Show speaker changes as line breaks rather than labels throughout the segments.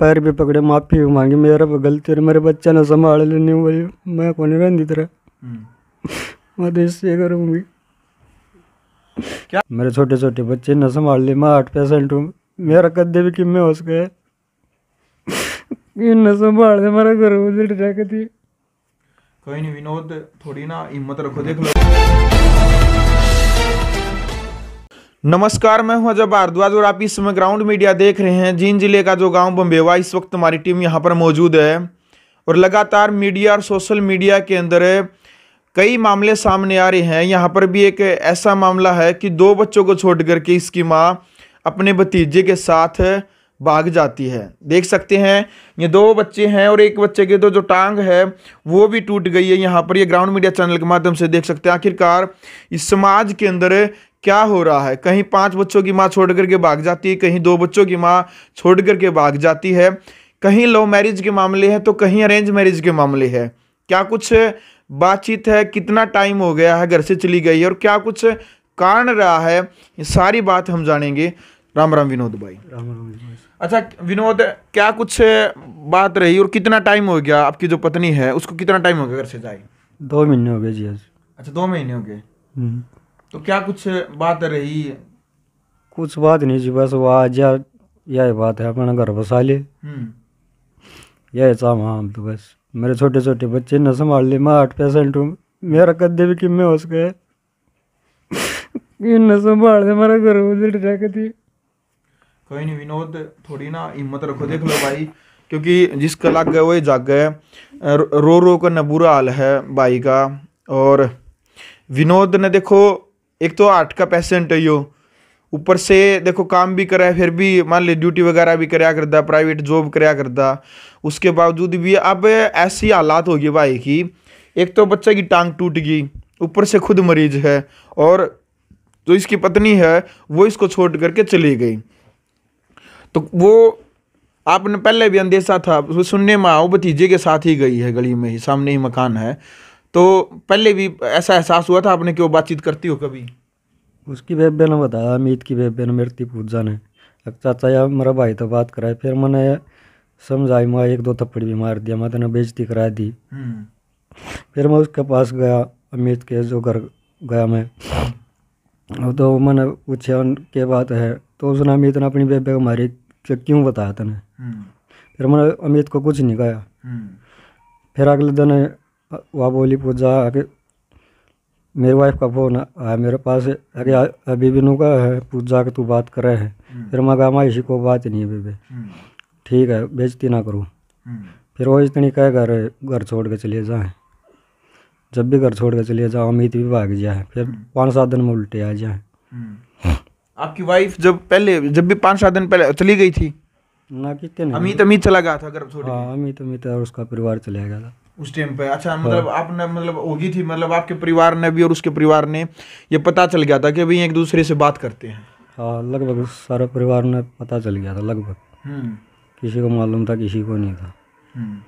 पैर भी पकड़े माफी भी मांगी मेरा गलती और मेरे बच्चा ने संभाल लेनी वही मैं कौन रह तेरा हम्म। मैं तो इससे करूँगी क्या मेरे छोटे छोटे बच्चे ने संभाल लिए मैं आठ पेशेंट हूँ मेरा कदे भी किमें हो सके इन्हें संभाल मेरा घर उजड़ थी
कोई नहीं विनोद थोड़ी ना हिम्मत रखो देख लो नमस्कार मैं हूं अजय भारद्वाज और आप इस समय ग्राउंड मीडिया देख रहे हैं जिन जिले का जो गांव बम्बेवा इस वक्त हमारी टीम यहां पर मौजूद है और लगातार मीडिया और सोशल मीडिया के अंदर कई मामले सामने आ रहे हैं यहाँ पर भी एक ऐसा मामला है कि दो बच्चों को छोड़ करके इसकी माँ अपने भतीजे के साथ भाग जाती है देख सकते हैं ये दो बच्चे हैं और एक बच्चे के तो जो टांग है वो भी टूट गई है यहाँ पर ये ग्राउंड मीडिया चैनल के माध्यम से देख सकते हैं आखिरकार इस समाज के अंदर क्या हो रहा है कहीं पांच बच्चों की माँ छोड़ करके भाग जाती है कहीं दो बच्चों की माँ छोड़ करके भाग जाती है कहीं लव मैरिज के मामले हैं तो कहीं अरेंज मैरिज के मामले हैं क्या कुछ बातचीत है कितना टाइम हो गया है घर से चली गई और क्या कुछ कारण रहा है ये सारी बात हम जानेंगे राम राम विनोद भाई राम राम विनोद अच्छा विनोद क्या कुछ बात रही और कितना टाइम हो गया आपकी जो पत्नी है उसको कितना टाइम हो गया घर से जाए
दो महीने हो गए जी अच्छा
दो महीने हो गए हम्म। तो क्या कुछ बात रही है
कुछ बात नहीं जी बस वो आज यही बात है अपना घर बसा ले यह चाह हम तो बस मेरे छोटे छोटे बच्चे न संभाल ले मैं आठ पेशेंट हूँ मेरा कद्दे भी किमे हो सके न संभाल दे मेरा घर उजड़
रखती कोई नहीं विनोद थोड़ी ना हिम्मत रखो देख लो भाई क्योंकि जिसका लग गए वही जाग गए रो रो कर न बुरा हाल है भाई का और विनोद ने देखो एक तो आठ का पेशेंट है यो ऊपर से देखो काम भी करा है फिर भी मान ले ड्यूटी वगैरह भी कराया करता प्राइवेट जॉब कराया करता उसके बावजूद भी अब ऐसी हालात होगी भाई की एक तो बच्चे की टांग टूट गई ऊपर से खुद मरीज है और जो इसकी पत्नी है वो इसको छोड़ करके चली गई तो वो आपने पहले भी अंदेशा था सुनने में आओ भतीजे के साथ ही गई है गली में ही सामने ही मकान है तो पहले भी ऐसा एहसास हुआ था आपने कि वो बातचीत करती हो कभी
उसकी बेबे ने बताया अमित की बेबे ने मेरे पूछ जाने चाचा यार मेरा भाई तो बात कराए फिर मैंने समझाई मैं एक दो थप्पड़ भी मार दिया मैं तेने बेजती करा दी हम्म। फिर मैं उसके पास गया अमित के जो घर गया मैं तो मैंने पूछा उनके बात है तो उसने अमित ने अपनी बेबे को मारी तो क्यों बताया तेने हम्म। फिर मैंने अमित को कुछ नहीं कहा हम्म। फिर अगले दिन वहाँ बोली पूजा अरे मेरी वाइफ का फ़ोन आया मेरे पास अरे अभी भी नुका है पूजा के तू बात करे है हम्म। फिर मैं कहा इसी को बात नहीं है बेबे हम्म। ठीक है बेजती ना करूँ हम्म। फिर वो इतनी कह घर घर छोड़ के चले जाए जब भी घर छोड़ के चले जाओ अमित भी भाग जाए फिर पाँच सात दिन में उल्टे आ जाए
आपकी वाइफ जब पहले जब भी पाँच सात दिन पहले चली गई थी ना कितने अमित अमित चला गया था घर छोड़ हाँ,
अमित अमित और उसका परिवार चला गया था
उस टाइम पे अच्छा हाँ। मतलब आपने मतलब होगी थी मतलब आपके परिवार ने भी और उसके परिवार ने ये पता चल गया था कि भाई एक दूसरे से बात करते हैं
हाँ लगभग सारे परिवार ने पता चल गया था लगभग हम्म। किसी को मालूम था किसी को नहीं था हम्म।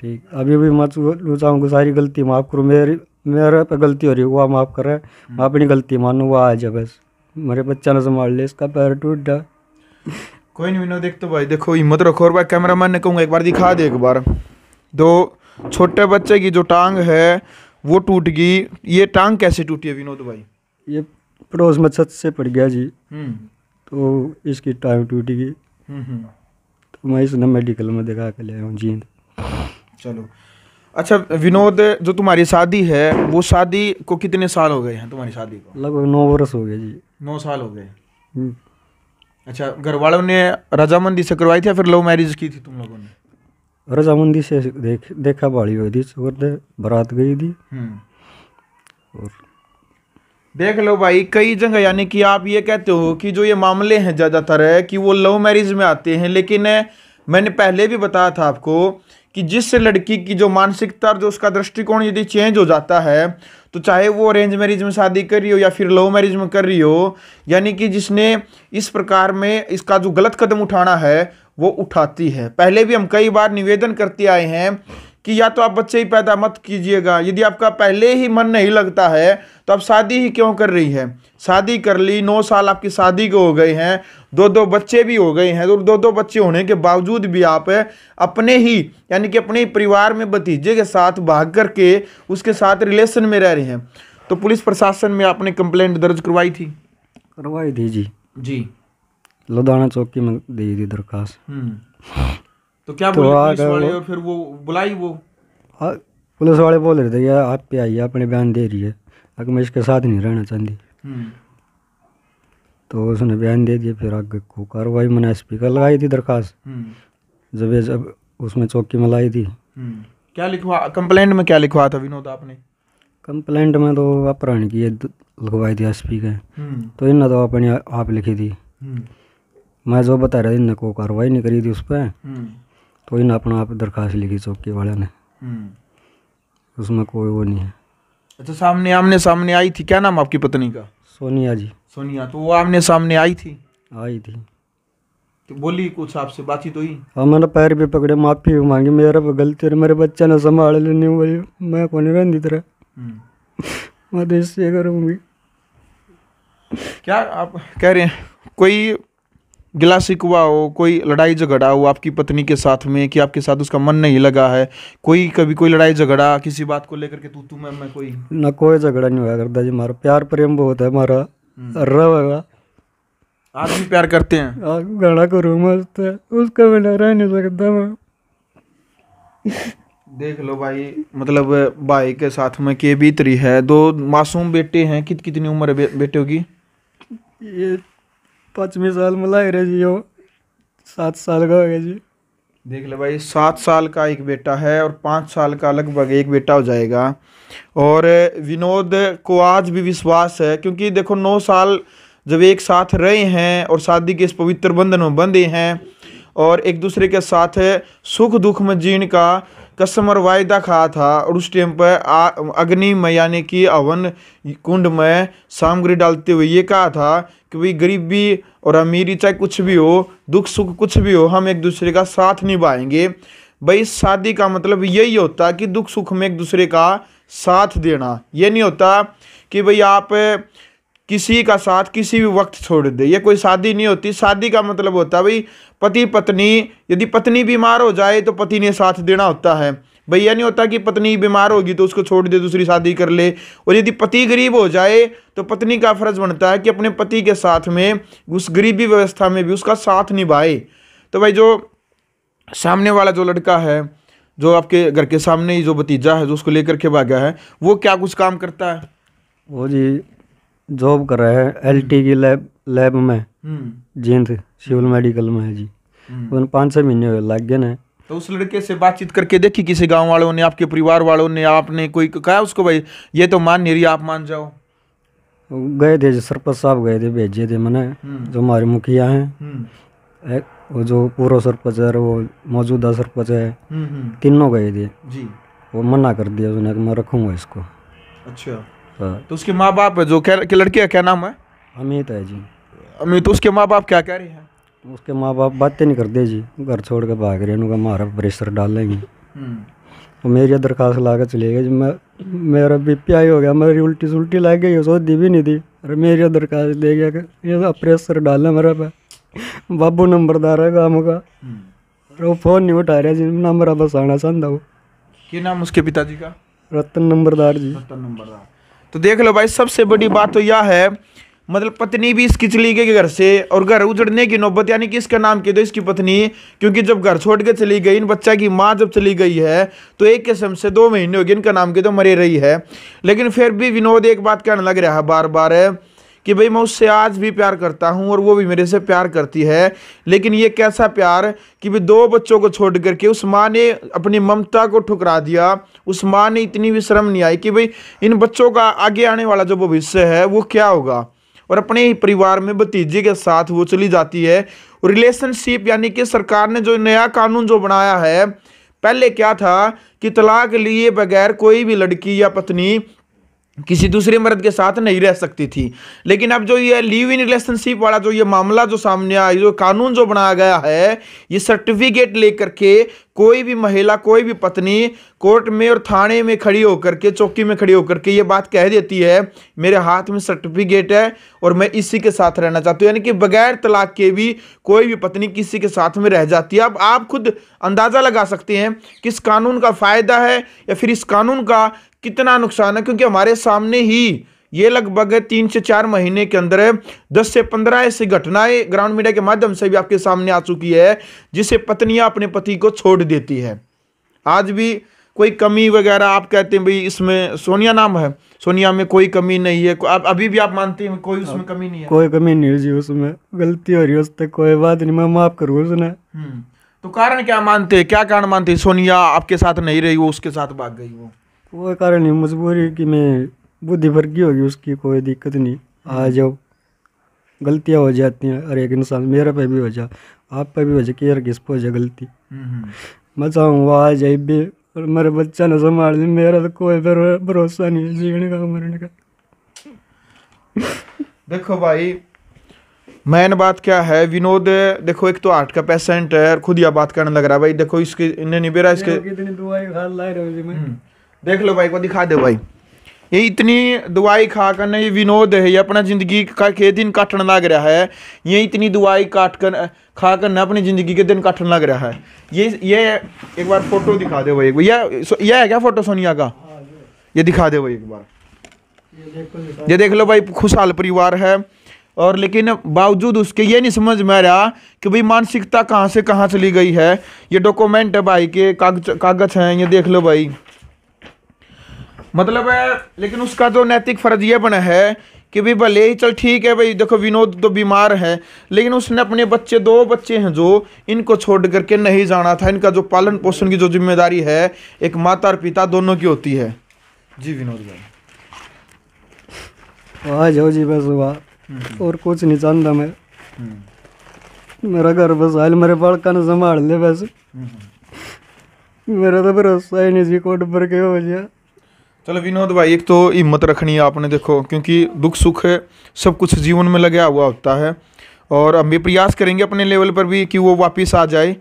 ठीक अभी भी मैं चाहूँगा सारी गलती माफ़ करूँ मेरी मेरे पे गलती हो रही है वो माफ़ करे मैं हम्म। अपनी गलती मानू वो आ जाए बस मेरे बच्चा ने संभाल लिया इसका पैर टूट जा
कोई नहीं विनोद देख तो भाई देखो हिम्मत रखो और भाई कैमरा मैन ने कहूँगा एक बार दिखा दे एक बार दो छोटे बच्चे की जो टांग है वो टूट गई ये टांग कैसे टूटी है विनोद भाई ये पड़ोस में छत से
पड़ गया जी हम्म। तो इसकी टांग टूट गई हम्म, हम्म। तो मैं इसने
मेडिकल में दिखा के ले हूँ जींद चलो अच्छा विनोद जो तुम्हारी शादी है वो शादी को कितने साल हो गए हैं तुम्हारी शादी को लगभग नौ वर्ष हो गए जी नौ साल हो गए अच्छा घर वालों ने रजामंदी से करवाई थी या फिर लव मैरिज की थी तुम लोगों ने
रजामंदी से देख देखा भाड़ी हुई थी दे बारात गई थी
हम्म। और देख लो भाई कई जगह यानी कि आप ये कहते हो कि जो ये मामले हैं ज़्यादातर है कि वो लव मैरिज में आते हैं लेकिन मैंने पहले भी बताया था आपको कि जिस लड़की की जो मानसिकता और जो उसका दृष्टिकोण यदि चेंज हो जाता है तो चाहे वो अरेंज मैरिज में शादी कर रही हो या फिर लव मैरिज में कर रही हो यानी कि जिसने इस प्रकार में इसका जो गलत कदम उठाना है वो उठाती है पहले भी हम कई बार निवेदन करते आए हैं कि या तो आप बच्चे ही पैदा मत कीजिएगा यदि आपका पहले ही मन नहीं लगता है तो आप शादी ही क्यों कर रही है शादी कर ली नौ साल आपकी शादी के हो गए हैं दो दो बच्चे भी हो गए हैं और दो दो बच्चे होने के बावजूद भी आप अपने ही यानी कि अपने परिवार में भतीजे के साथ भाग करके उसके साथ रिलेशन में रह रहे हैं तो पुलिस प्रशासन में आपने कंप्लेंट दर्ज करवाई थी
करवाई थी जी जी लुधाना चौकी दे दी दरखास्त
हम्म। तो क्या तो बोले पुलिस वाले और फिर वो बुलाई वो
पुलिस वाले बोल रहे थे यार आप पे आई अपने बयान दे रही है अगर मैं इसके साथ नहीं रहना चाहती हम्म। तो उसने बयान दे दिया फिर आगे को कार्रवाई मैंने स्पीकर लगाई थी दरखास्त हम्म। जब ये जब उसमें चौकी में लाई थी
क्या लिखवा कंप्लेंट में क्या लिखवा था विनोद आपने
कंप्लेंट में तो अपहरण की लिखवाई थी एस पी के तो इन्हें तो अपने आप लिखी थी मैं जो बता रहा इन्हें को कार्रवाई नहीं करी थी उस पर हम्म। तो इन्हें अपना आप दरखास्त लिखी चौकी वाले ने
हम्म।
उसमें कोई वो नहीं है
अच्छा सामने आमने सामने आई थी क्या नाम आपकी पत्नी का सोनिया जी सोनिया तो वो आमने सामने आई थी आई थी तो बोली कुछ आपसे बातचीत हुई
हाँ मैंने पैर भी पकड़े माफी भी मांगी मेरा गलती है मेरे बच्चे ने संभाल लेनी बोली मैं कौन रह तेरा हम्म। मैं तो इससे करूँगी
क्या आप कह रहे हैं कोई गिला सिकवा हो कोई लड़ाई झगड़ा हो आपकी पत्नी के साथ में कि आपके साथ उसका मन नहीं लगा है कोई कभी कोई लड़ाई झगड़ा किसी बात को लेकर के तू तू मैं मैं कोई
ना कोई झगड़ा नहीं हुआ करता जी मारा प्यार प्रेम बहुत है हमारा हम्म। रहेगा
आप भी प्यार करते हैं
गड़ा को मस्त है उसका बिना रह नहीं
सकता मैं देख लो भाई मतलब भाई के साथ में के भी है दो मासूम बेटे हैं कित कितनी उम्र बेटे होगी ये पचवी साल में लाए रहे जी वो सात साल का हो गया जी देख लो भाई सात साल का एक बेटा है और पाँच साल का लगभग एक बेटा हो जाएगा और विनोद को आज भी विश्वास है क्योंकि देखो नौ साल जब एक साथ रहे हैं और शादी के इस पवित्र बंधन में बंधे हैं और एक दूसरे के साथ सुख दुख में जीण का कस्टमर वायदा खा था और उस टाइम पर अग्नि में यानी कि अवन कुंड में सामग्री डालते हुए ये कहा था कि भाई गरीबी और अमीरी चाहे कुछ भी हो दुख सुख कुछ भी हो हम एक दूसरे का साथ निभाएंगे भाई शादी का मतलब यही होता कि दुख सुख में एक दूसरे का साथ देना ये नहीं होता कि भाई आप किसी का साथ किसी भी वक्त छोड़ दे ये कोई शादी नहीं होती शादी का मतलब होता है भाई पति पत्नी यदि पत्नी बीमार हो जाए तो पति ने साथ देना होता है भाई यह नहीं होता कि पत्नी बीमार होगी तो उसको छोड़ दे दूसरी शादी कर ले और यदि पति गरीब हो जाए तो पत्नी का फर्ज बनता है कि अपने पति के साथ में उस गरीबी व्यवस्था में भी उसका साथ निभाए तो भाई जो सामने वाला जो लड़का है जो आपके घर के सामने ही जो भतीजा है जो उसको लेकर के भागा है वो क्या कुछ काम करता है
वो जी जॉब कर रहा है टी हम्म। की लैब लैब में हम्म। जींद सिविल मेडिकल में है जी उन्हें हम्म। पाँच छः महीने हुए लग गए ना
तो उस लड़के से बातचीत करके देखी किसी गांव वालों ने आपके परिवार वालों ने आपने कोई कहा उसको भाई ये तो मान नहीं रही आप मान जाओ
गए थे सरपंच साहब गए थे भेजे थे मैंने जो हमारे मुखिया हैं वो जो पूर्व सरपंच है वो मौजूदा सरपंच है तीनों गए थे जी वो मना कर दिया उसने मैं रखूंगा इसको अच्छा हाँ।
तो उसके माँ बाप जो कह के लड़के का क्या नाम है अमित है जी अमित तो उसके माँ बाप क्या कह रहे हैं
उसके माँ बाप बातें नहीं करते जी घर छोड़ के भाग रहे उनका मारा प्रेशर डालेंगे तो
हम्म।
मेरी दरखास्त ला कर चले गए जी मैं मेरा बी पी आई हो गया मेरी उल्टी सुल्टी लग गई सोच दी भी नहीं थी अरे मेरी दरखास्त दे गया ये प्रेशर डाला मेरा पे बाबू नंबरदार है काम का अरे
हम्म।
वो फ़ोन नहीं उठा रहा जी नंबर बस आना चाहता वो
क्या नाम उसके पिताजी का रतन नंबरदार जी रतन नंबरदार तो देख लो भाई सबसे बड़ी बात तो यह है मतलब पत्नी भी इसकी चली गई घर से और घर उजड़ने की नौबत यानी कि इसका नाम के दो इसकी पत्नी क्योंकि जब घर छोड़ के चली गई इन बच्चा की माँ जब चली गई है तो एक किस्म से दो महीने हो गए इनका नाम के तो मरे रही है लेकिन फिर भी विनोद एक बात कहने लग रहा है बार बार है कि भाई मैं उससे आज भी प्यार करता हूँ और वो भी मेरे से प्यार करती है लेकिन ये कैसा प्यार कि भाई दो बच्चों को छोड़ करके उस माँ ने अपनी ममता को ठुकरा दिया उस माँ ने इतनी भी शर्म नहीं आई कि भाई इन बच्चों का आगे आने वाला जो भविष्य है वो क्या होगा और अपने ही परिवार में भतीजे के साथ वो चली जाती है रिलेशनशिप यानी कि सरकार ने जो नया कानून जो बनाया है पहले क्या था कि तलाक लिए बगैर कोई भी लड़की या पत्नी किसी दूसरे मर्द के साथ नहीं रह सकती थी लेकिन अब जो ये लीव इन रिलेशनशिप वाला जो ये मामला जो सामने आया जो कानून जो बनाया गया है ये सर्टिफिकेट लेकर के कोई भी महिला कोई भी पत्नी कोर्ट में और थाने में खड़ी होकर के चौकी में खड़ी होकर के ये बात कह देती है मेरे हाथ में सर्टिफिकेट है और मैं इसी के साथ रहना चाहती हूँ यानी कि बगैर तलाक के भी कोई भी पत्नी किसी के साथ में रह जाती है अब आप खुद अंदाज़ा लगा सकते हैं कि इस कानून का फ़ायदा है या फिर इस कानून का कितना नुकसान है क्योंकि हमारे सामने ही ये लगभग तीन से चार महीने के अंदर दस से पंद्रह ऐसी घटनाएं ग्राउंड मीडिया के माध्यम से भी आपके सामने आ चुकी है जिसे पत्नियां अपने पति को छोड़ देती है आज भी कोई कमी वगैरह आप कहते हैं भाई इसमें सोनिया नाम है सोनिया में कोई कमी नहीं है आप अभी भी आप मानते हैं कोई उसमें कमी नहीं है
कोई कमी नहीं है जी उसमें गलती हो रही है उससे कोई बात नहीं मैं माफ करूँ उसने हम्म।
तो कारण क्या मानते हैं क्या कारण मानते हैं सोनिया आपके साथ नहीं रही वो उसके साथ भाग गई वो
वो कारण है मजबूरी कि मैं बुद्धि भर होगी उसकी कोई दिक्कत नहीं आ जाओ गलतियाँ हो जाती हैं हर एक इंसान मेरे पे भी हो जा आप पे भी हो जाए कि किस पर हो जाए गलती हम्म, हम्म। मैं वो आ जाए भी और मेरे बच्चा ने संभाल ली मेरा तो कोई भरोसा
नहीं है जीने का मरने का देखो भाई मैन बात क्या है विनोद देखो एक तो आठ का पेशेंट है और खुद यह बात करने लग रहा है भाई देखो इसके इन्हें बेरा इसके देख लो भाई को दिखा दो भाई ये इतनी दवाई खा कर ना ये विनोद है ये अपना ज़िंदगी का के दिन काटन लग रहा है ये इतनी दवाई काट कर खा कर ना अपनी ज़िंदगी के दिन काटन लग रहा है ये ये एक बार फोटो दिखा दे भाई ये ये यह है क्या फ़ोटो सोनिया का ये दिखा दे भाई एक बार ये देख लो भाई खुशहाल परिवार है और लेकिन बावजूद उसके ये नहीं समझ में आ रहा कि भाई मानसिकता कहाँ से कहाँ चली गई है ये डॉक्यूमेंट है भाई के कागज कागज़ हैं ये देख लो भाई मतलब है लेकिन उसका जो नैतिक फर्ज ये बना है कि भाई भले ही चल ठीक है भाई देखो विनोद तो बीमार है लेकिन उसने अपने बच्चे दो बच्चे हैं जो इनको छोड़ करके नहीं जाना था इनका जो पालन पोषण की जो जिम्मेदारी है एक माता और पिता दोनों की होती है जी विनोद भाई जाओ जी बस वाह हम्म। और कुछ नहीं चाहता मैं हम्म।
मेरा घर बस आए मेरे बालका ने संभाल ले बस
हम्म।
मेरा तो भरोसा ही नहीं जी कोट पर के हो जाए
चलो विनोद भाई एक तो हिम्मत रखनी है आपने देखो क्योंकि दुख सुख है सब कुछ जीवन में लगा हुआ होता है और हम भी प्रयास करेंगे अपने लेवल पर भी कि वो वापस आ जाए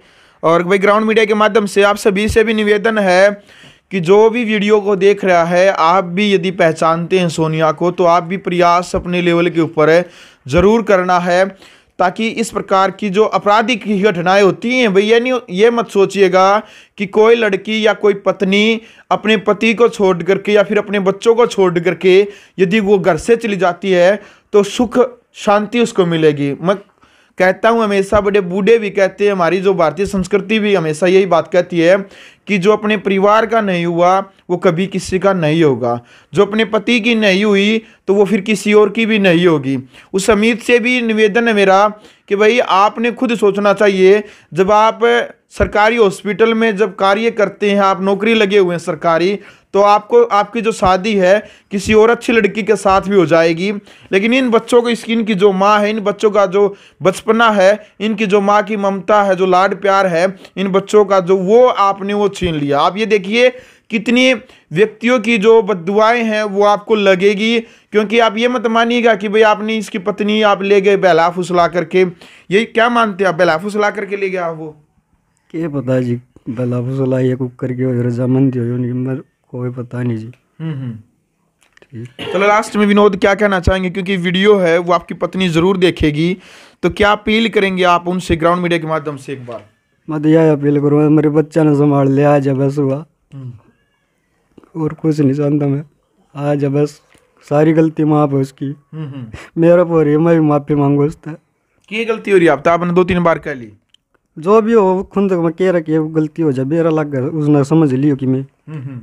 और भाई ग्राउंड मीडिया के माध्यम से आप सभी से भी निवेदन है कि जो भी वीडियो को देख रहा है आप भी यदि पहचानते हैं सोनिया को तो आप भी प्रयास अपने लेवल के ऊपर है ज़रूर करना है ताकि इस प्रकार की जो आपराधिक घटनाएं होती हैं भैया नहीं ये मत सोचिएगा कि कोई लड़की या कोई पत्नी अपने पति को छोड़ करके या फिर अपने बच्चों को छोड़ करके यदि वो घर से चली जाती है तो सुख शांति उसको मिलेगी मैं कहता हूँ हमेशा बड़े बूढ़े भी कहते हैं हमारी जो भारतीय संस्कृति भी हमेशा यही बात कहती है कि जो अपने परिवार का नहीं हुआ वो कभी किसी का नहीं होगा जो अपने पति की नहीं हुई तो वो फिर किसी और की भी नहीं होगी उस अमीर से भी निवेदन है मेरा कि भाई आपने खुद सोचना चाहिए जब आप सरकारी हॉस्पिटल में जब कार्य करते हैं आप नौकरी लगे हुए हैं सरकारी तो आपको आपकी जो शादी है किसी और अच्छी लड़की के साथ भी हो जाएगी लेकिन इन बच्चों को इसकी इनकी जो माँ है इन बच्चों का जो बचपना है इनकी जो माँ की ममता है जो लाड प्यार है इन बच्चों का जो वो आपने वो छीन लिया आप ये देखिए कितनी व्यक्तियों की जो बदुआएँ हैं वो आपको लगेगी क्योंकि आप ये मत मानिएगा कि भाई आपने इसकी पत्नी आप ले गए बैला फुसला करके ये क्या मानते हैं आप बैला फुसला करके ले गया वो
के पता जी भला फुसला ये कुकर के रजामंदी हो मर कोई पता नहीं जी
हम्म, हम्म। चलो लास्ट में विनोद क्या कहना चाहेंगे क्योंकि वीडियो है वो आपकी पत्नी जरूर देखेगी तो क्या अपील करेंगे आप उनसे ग्राउंड मीडिया के माध्यम से एक बार
मैं तो यही अपील करूँगा मेरे बच्चा ने संभाल लिया आज बस हुआ
हम्म।
और कुछ नहीं जानता मैं आज बस सारी गलती माफ है उसकी मेरा पर मैं भी माफी मांगू उसका
की गलती हो रही आप तो आपने दो तीन बार कह ली
जो भी हो खुद मैं कह रहा कि गलती हो जाए बेरा लग गया उसने समझ लियो कि मैं हम्म, हम्म।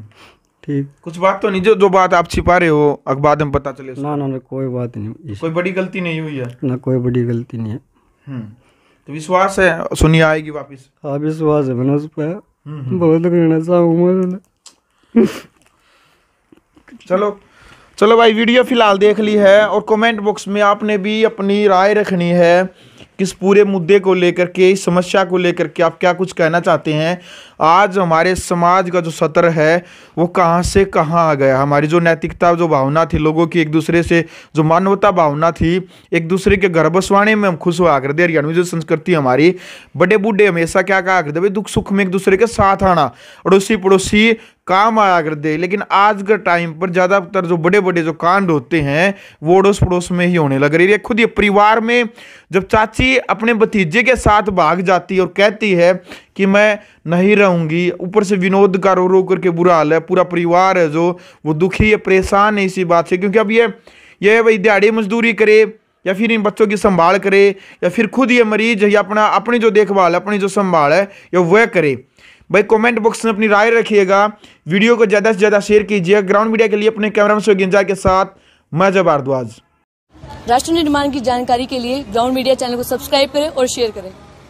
ठीक
कुछ बात तो नहीं जो जो बात आप छिपा रहे हो अखबार में पता चले
ना ना ना कोई बात नहीं
कोई बड़ी गलती नहीं हुई है
ना कोई बड़ी गलती नहीं है
हम्म। तो विश्वास है सुनिए आएगी वापिस
हाँ विश्वास है मैंने उस
पर बहुत कहना चाहूँगा चलो चलो भाई वीडियो फिलहाल देख ली है और कमेंट बॉक्स में आपने भी अपनी राय रखनी है किस पूरे मुद्दे को लेकर के इस समस्या को लेकर के आप क्या कुछ कहना चाहते हैं आज हमारे समाज का जो सतर है वो कहाँ से कहाँ आ गया हमारी जो नैतिकता जो भावना थी लोगों की एक दूसरे से जो मानवता भावना थी एक दूसरे के गर्भस्वाणी में हम खुश हुआ करते हरियाणवी जो संस्कृति हमारी बड़े बूढ़े हमेशा क्या कहा करते भाई दुख सुख में एक दूसरे के साथ आना अड़ोसी पड़ोसी काम आया करते लेकिन आज के टाइम पर ज़्यादातर जो बड़े बड़े जो कांड होते हैं वो अड़ोस पड़ोस में ही होने लग रही है खुद ये परिवार में जब चाची अपने भतीजे के साथ भाग जाती है और कहती है कि मैं नहीं रहूँगी ऊपर से विनोद का रो रो करके बुरा हाल है पूरा परिवार है जो वो दुखी है परेशान है इसी बात से क्योंकि अब ये ये भाई दिहाड़ी मजदूरी करे या फिर इन बच्चों की संभाल करे या फिर खुद ये मरीज या अपना अपनी जो देखभाल है अपनी जो संभाल है या वह करे भाई कमेंट बॉक्स में अपनी राय रखिएगा वीडियो को ज़्यादा से ज़्यादा शेयर कीजिए ग्राउंड मीडिया के लिए अपने कैमरा में गिंजा के साथ मैं भारद्वाज राष्ट्र निर्माण की जानकारी के लिए ग्राउंड मीडिया चैनल को सब्सक्राइब करें और शेयर करें